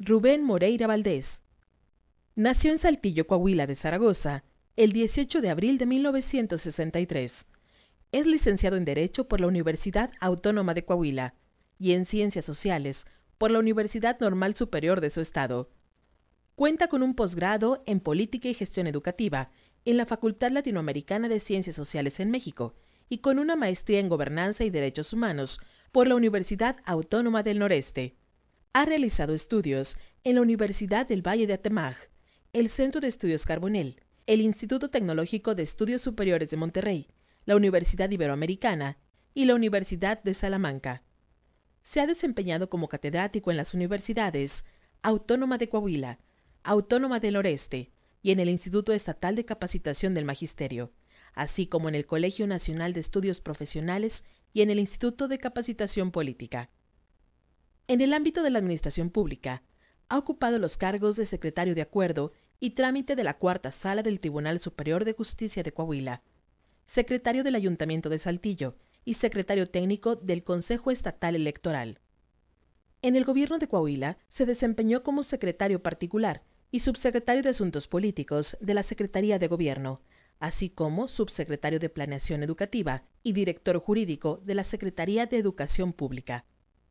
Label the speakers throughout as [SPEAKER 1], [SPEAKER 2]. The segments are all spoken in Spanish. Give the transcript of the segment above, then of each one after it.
[SPEAKER 1] Rubén Moreira Valdés. Nació en Saltillo, Coahuila de Zaragoza, el 18 de abril de 1963. Es licenciado en Derecho por la Universidad Autónoma de Coahuila y en Ciencias Sociales por la Universidad Normal Superior de su estado. Cuenta con un posgrado en Política y Gestión Educativa en la Facultad Latinoamericana de Ciencias Sociales en México y con una maestría en Gobernanza y Derechos Humanos por la Universidad Autónoma del Noreste ha realizado estudios en la Universidad del Valle de Atemaj, el Centro de Estudios Carbonel, el Instituto Tecnológico de Estudios Superiores de Monterrey, la Universidad Iberoamericana y la Universidad de Salamanca. Se ha desempeñado como catedrático en las universidades Autónoma de Coahuila, Autónoma del Oeste y en el Instituto Estatal de Capacitación del Magisterio, así como en el Colegio Nacional de Estudios Profesionales y en el Instituto de Capacitación Política. En el ámbito de la administración pública, ha ocupado los cargos de secretario de acuerdo y trámite de la cuarta sala del Tribunal Superior de Justicia de Coahuila, secretario del Ayuntamiento de Saltillo y secretario técnico del Consejo Estatal Electoral. En el gobierno de Coahuila se desempeñó como secretario particular y subsecretario de Asuntos Políticos de la Secretaría de Gobierno, así como subsecretario de Planeación Educativa y director jurídico de la Secretaría de Educación Pública.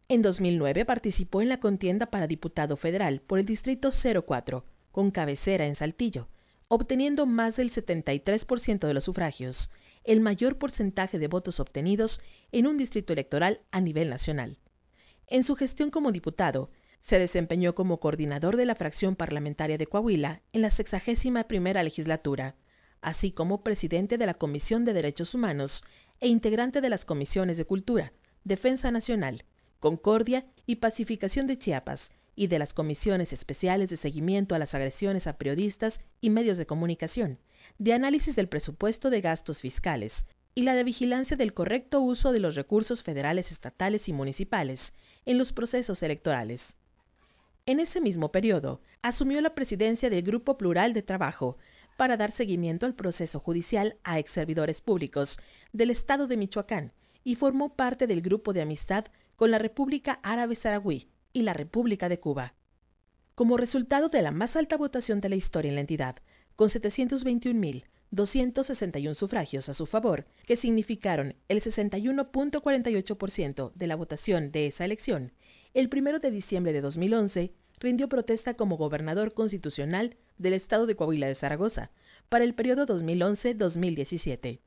[SPEAKER 1] En 2009 participó en la contienda para diputado federal por el Distrito 04, con cabecera en Saltillo, obteniendo más del 73% de los sufragios, el mayor porcentaje de votos obtenidos en un distrito electoral a nivel nacional. En su gestión como diputado, se desempeñó como coordinador de la fracción parlamentaria de Coahuila en la 61 primera legislatura, así como presidente de la Comisión de Derechos Humanos e integrante de las comisiones de Cultura, Defensa Nacional, Concordia y Pacificación de Chiapas y de las comisiones especiales de seguimiento a las agresiones a periodistas y medios de comunicación, de análisis del presupuesto de gastos fiscales y la de vigilancia del correcto uso de los recursos federales, estatales y municipales en los procesos electorales. En ese mismo periodo, asumió la presidencia del Grupo Plural de Trabajo para dar seguimiento al proceso judicial a ex servidores públicos del Estado de Michoacán y formó parte del Grupo de Amistad con la República Árabe saragüí y la República de Cuba. Como resultado de la más alta votación de la historia en la entidad, con 721.261 sufragios a su favor, que significaron el 61.48% de la votación de esa elección, el 1 de diciembre de 2011 rindió protesta como gobernador constitucional del estado de Coahuila de Zaragoza para el periodo 2011-2017.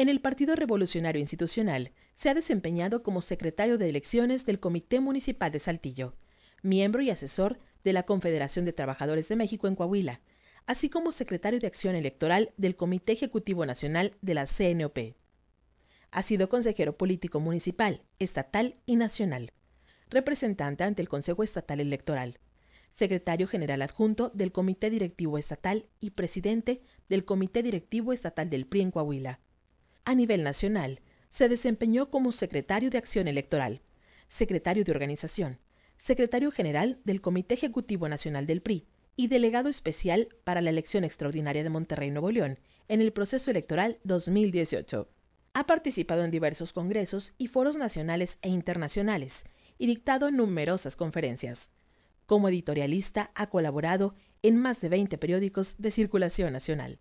[SPEAKER 1] En el Partido Revolucionario Institucional se ha desempeñado como secretario de elecciones del Comité Municipal de Saltillo, miembro y asesor de la Confederación de Trabajadores de México en Coahuila, así como secretario de Acción Electoral del Comité Ejecutivo Nacional de la CNOP. Ha sido consejero político municipal, estatal y nacional, representante ante el Consejo Estatal Electoral, secretario general adjunto del Comité Directivo Estatal y presidente del Comité Directivo Estatal del PRI en Coahuila a nivel nacional, se desempeñó como secretario de Acción Electoral, secretario de Organización, secretario general del Comité Ejecutivo Nacional del PRI y delegado especial para la elección extraordinaria de Monterrey Nuevo León en el proceso electoral 2018. Ha participado en diversos congresos y foros nacionales e internacionales y dictado numerosas conferencias. Como editorialista ha colaborado en más de 20 periódicos de circulación nacional.